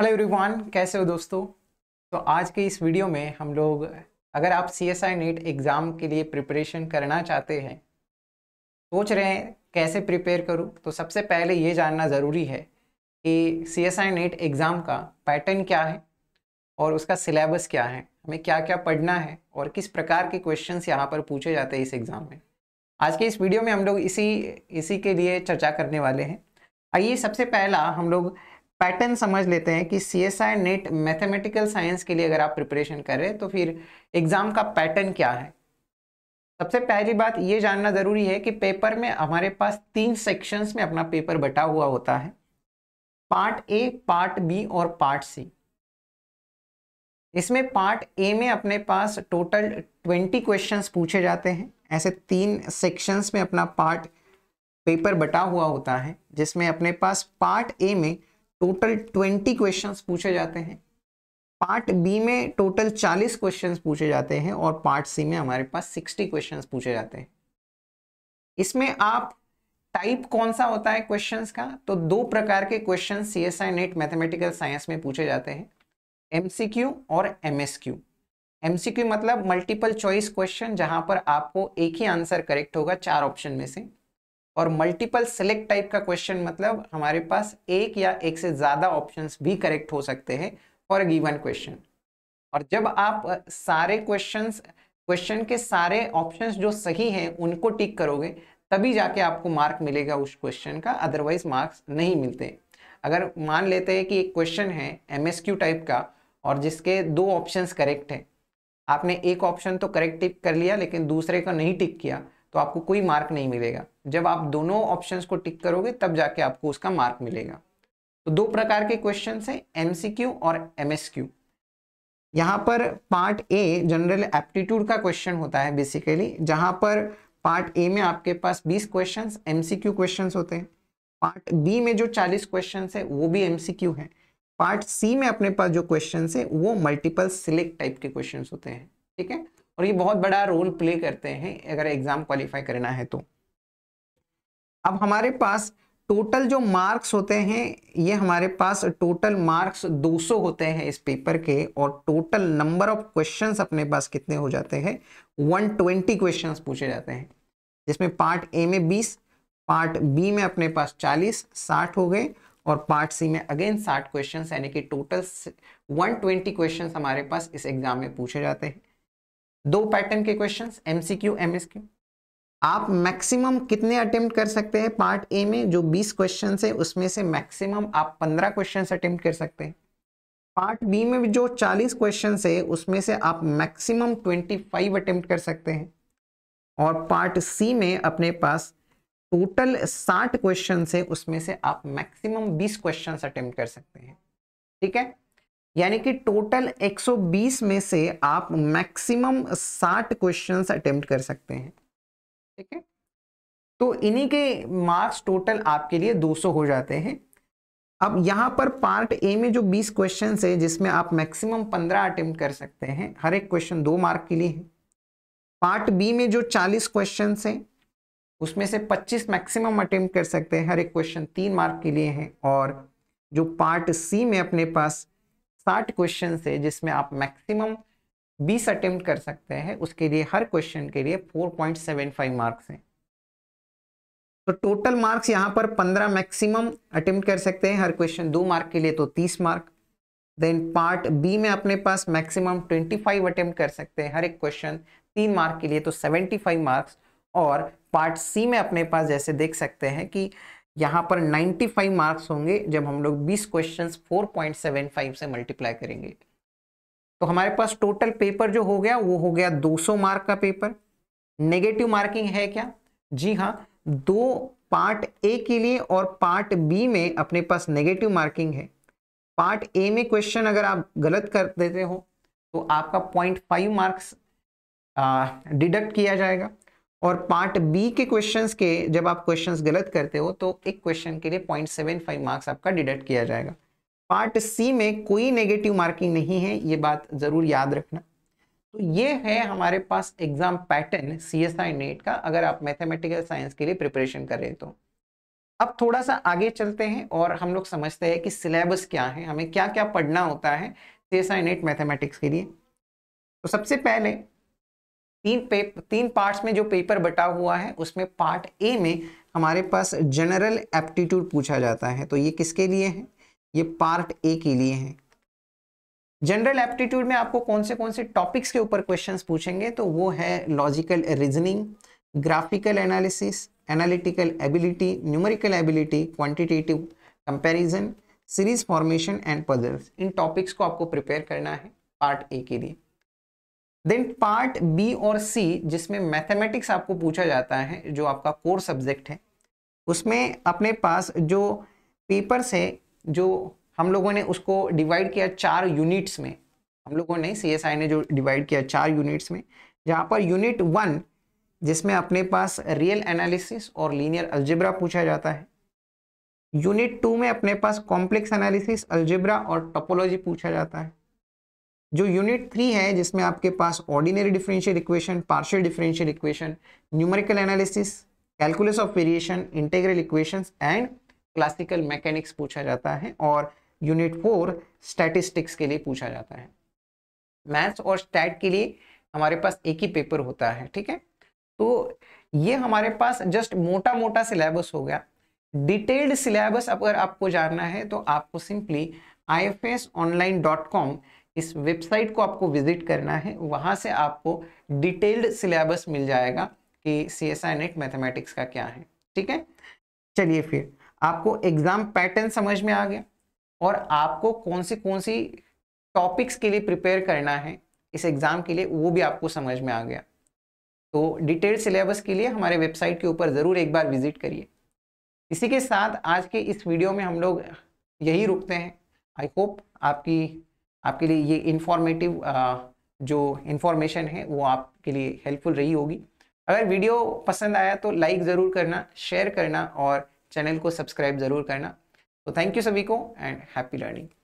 hello everyone कैसे हो दोस्तों तो आज के इस वीडियो में हम लोग अगर आप C S I net exam के लिए प्रिपरेशन करना चाहते हैं सोच रहे हैं कैसे प्रिपेयर करूं तो सबसे पहले ये जानना ज़रूरी है कि C S I net exam का पैटर्न क्या है और उसका सिलेबस क्या है हमें क्या क्या पढ़ना है और किस प्रकार के क्वेश्चन यहाँ पर पूछे जाते हैं इस एग्ज़ाम में आज के इस वीडियो में हम लोग इसी इसी के लिए चर्चा करने वाले हैं आइए सबसे पहला हम लोग पैटर्न समझ लेते हैं कि C S I NET mathematical science के लिए अगर आप प्रिपरेशन कर रहे हैं तो फिर एग्ज़ाम का पैटर्न क्या है सबसे पहली बात ये जानना ज़रूरी है कि पेपर में हमारे पास तीन सेक्शंस में अपना पेपर बटा हुआ होता है पार्ट ए पार्ट बी और पार्ट सी इसमें पार्ट ए में अपने पास टोटल ट्वेंटी क्वेश्चन पूछे जाते हैं ऐसे तीन सेक्शंस में अपना पार्ट पेपर बटा हुआ होता है जिसमें अपने पास पार्ट ए में टोटल ट्वेंटी क्वेश्चन पूछे जाते हैं पार्ट बी में टोटल चालीस क्वेश्चन पूछे जाते हैं और पार्ट सी में हमारे पास सिक्सटी क्वेश्चन पूछे जाते हैं इसमें आप टाइप कौन सा होता है क्वेश्चंस का तो दो प्रकार के question C S I NET mathematical science में पूछे जाते हैं क्यू और सी एमसीक्यू मतलब मल्टीपल चॉइस क्वेश्चन जहां पर आपको एक ही आंसर करेक्ट होगा चार ऑप्शन में से और मल्टीपल सेलेक्ट टाइप का क्वेश्चन मतलब हमारे पास एक या एक से ज़्यादा ऑप्शंस भी करेक्ट हो सकते हैं फॉर गिवन क्वेश्चन और जब आप सारे क्वेश्चंस क्वेश्चन के सारे ऑप्शंस जो सही हैं उनको टिक करोगे तभी जाके आपको मार्क मिलेगा उस क्वेश्चन का अदरवाइज मार्क्स नहीं मिलते अगर मान लेते हैं कि एक क्वेश्चन है एम टाइप का और जिसके दो ऑप्शंस करेक्ट हैं आपने एक ऑप्शन तो करेक्ट टिक कर लिया लेकिन दूसरे का नहीं टिक किया तो आपको कोई मार्क नहीं मिलेगा जब आप दोनों ऑप्शंस को टिक करोगे तब जाके आपको उसका मार्क मिलेगा तो दो प्रकार के क्वेश्चन है एमसीक्यू और एमएसक्यू यहाँ पर पार्ट ए जनरल एप्टीट्यूड का क्वेश्चन होता है बेसिकली जहां पर पार्ट ए में आपके पास 20 क्वेश्चंस एमसीक्यू क्वेश्चंस होते हैं पार्ट बी में जो 40 क्वेश्चंस है वो भी एमसीक्यू है पार्ट सी में अपने पास जो क्वेश्चन है वो मल्टीपल सिलेक्ट टाइप के क्वेश्चन होते हैं ठीक है और ये बहुत बड़ा रोल प्ले करते हैं अगर एग्जाम क्वालिफाई करना है तो अब हमारे पास टोटल जो मार्क्स होते हैं ये हमारे पास टोटल मार्क्स 200 होते हैं इस पेपर के और टोटल नंबर ऑफ क्वेश्चंस अपने पास कितने हो जाते हैं 120 क्वेश्चंस पूछे जाते हैं जिसमें पार्ट ए में 20 पार्ट बी में अपने पास 40 60 हो गए और पार्ट सी में अगेन 60 क्वेश्चंस यानी कि टोटल 120 क्वेश्चंस हमारे पास इस एग्जाम में पूछे जाते हैं दो पैटर्न के क्वेश्चंस एमसीक्यू एमएसक्यू आप मैक्सिमम कितने अटेम्प्ट कर सकते हैं पार्ट ए में जो 20 क्वेश्चन है उसमें से मैक्सिमम आप 15 क्वेश्चन अटेम्प्ट कर सकते हैं पार्ट बी में जो 40 क्वेश्चन है उसमें से आप मैक्सिमम 25 अटेम्प्ट कर सकते हैं और पार्ट सी में अपने पास टोटल 60 क्वेश्चन है उसमें से आप मैक्सिमम 20 क्वेश्चन अटेम्प्ट कर सकते हैं ठीक है यानी कि टोटल 120 में से आप मैक्सिमम 60 क्वेश्चंस अटेम्प्ट कर सकते हैं ठीक है तो इन्हीं के मार्क्स टोटल आपके लिए 200 हो जाते हैं अब यहाँ पर पार्ट ए में जो 20 क्वेश्चन है जिसमें आप मैक्सिमम 15 अटेम्प्ट कर सकते हैं हर एक क्वेश्चन दो मार्क के लिए है पार्ट बी में जो 40 क्वेश्चन है उसमें से 25 मैक्सिमम अटेम्प्ट कर सकते हैं हर एक क्वेश्चन तीन मार्क के लिए है और जो पार्ट सी में अपने पास साठ क्वेश्चन है जिसमें आप मैक्सिमम बीस अटेम्प्ट कर सकते हैं उसके लिए हर क्वेश्चन के लिए four point seven five marks हैं तो टोटल मार्क्स यहाँ पर पंद्रह मैक्सिमम अटेम्प्ट कर सकते हैं हर क्वेश्चन दो मार्क के लिए तो तीस मार्क देन पार्ट बी में अपने पास मैक्सिमम ट्वेंटी फाइव अटेम्प्ट कर सकते हैं हर एक क्वेश्चन तीन मार्क के लिए तो सेवेंटी फाइव मार्क्स और पार्ट सी में अपने पास जैसे देख सकते हैं कि यहाँ पर 95 मार्क्स होंगे जब हम लोग 20 क्वेश्चंस 4.75 से मल्टीप्लाई करेंगे तो हमारे पास टोटल पेपर जो हो गया वो हो गया 200 मार्क का पेपर नेगेटिव मार्किंग है क्या जी हाँ दो पार्ट ए के लिए और पार्ट बी में अपने पास नेगेटिव मार्किंग है पार्ट ए में क्वेश्चन अगर आप गलत कर देते हो तो आपका पॉइंट फाइव मार्क्स डिडक्ट किया जाएगा और पार्ट बी के क्वेश्चंस के जब आप क्वेश्चंस गलत करते हो तो एक क्वेश्चन के लिए पॉइंट सेवन फाइव मार्क्स आपका डिडक्ट किया जाएगा पार्ट सी में कोई नेगेटिव मार्किंग नहीं है ये बात ज़रूर याद रखना तो ये है हमारे पास exam pattern C S I NET का अगर आप मैथमेटिकल साइंस के लिए प्रिपरेशन कर रहे तो अब थोड़ा सा आगे चलते हैं और हम लोग समझते हैं कि सिलेबस क्या है हमें क्या क्या पढ़ना होता है C S I NET mathematics के लिए तो सबसे पहले तीन पे तीन पार्ट्स में जो पेपर बटा हुआ है उसमें पार्ट ए में हमारे पास जनरल एप्टीट्यूड पूछा जाता है तो ये किसके लिए है ये पार्ट ए के लिए है जनरल एप्टीट्यूड में आपको कौन से कौन से टॉपिक्स के ऊपर क्वेश्चंस पूछेंगे तो वो है logical reasoning graphical analysis analytical ability numerical ability quantitative comparison series formation and puzzles इन टॉपिक्स को आपको प्रिपेयर करना है पार्ट ए के लिए देन पार्ट बी और सी जिसमें मैथमेटिक्स आपको पूछा जाता है जो आपका कोर सब्जेक्ट है उसमें अपने पास जो पेपर्स है जो हम लोगों ने उसको डिवाइड किया चार यूनिट्स में हम लोगों ने सी ने जो डिवाइड किया चार यूनिट्स में जहाँ पर यूनिट वन जिसमें अपने पास रियल एनालिसिस और लीनियर अल्जिब्रा पूछा जाता है यूनिट टू में अपने पास कॉम्प्लेक्स एनालिसिस अल्जिब्रा और टोपोलॉजी पूछा जाता है जो यूनिट थ्री है जिसमें आपके पास ordinary differential equation partial differential equation numerical analysis calculus of variation integral equation and classical mechanics पूछा जाता है और यूनिट फोर स्टैटिस्टिक्स के लिए पूछा जाता है मैथ्स और स्टैट के लिए हमारे पास एक ही पेपर होता है ठीक है तो ये हमारे पास जस्ट मोटा मोटा सिलेबस हो गया डिटेल्ड सिलेबस अगर आपको जानना है तो आपको simply I online dot com इस वेबसाइट को आपको विजिट करना है वहाँ से आपको डिटेल्ड सिलेबस मिल जाएगा कि C S I NET mathematics का क्या है ठीक है चलिए फिर आपको एग्ज़ाम पैटर्न समझ में आ गया और आपको कौन सी कौन सी टॉपिक्स के लिए प्रिपेयर करना है इस एग्ज़ाम के लिए वो भी आपको समझ में आ गया तो डिटेल्ड सिलेबस के लिए हमारे वेबसाइट के ऊपर ज़रूर एक बार विजिट करिए इसी के साथ आज के इस वीडियो में हम लोग यही रुकते हैं आई होप आपकी आपके लिए ये इन्फॉर्मेटिव जो इन्फॉर्मेशन है वो आपके लिए हेल्पफुल रही होगी अगर वीडियो पसंद आया तो लाइक ज़रूर करना शेयर करना और चैनल को सब्सक्राइब ज़रूर करना तो थैंक यू सभी को एंड हैप्पी लर्निंग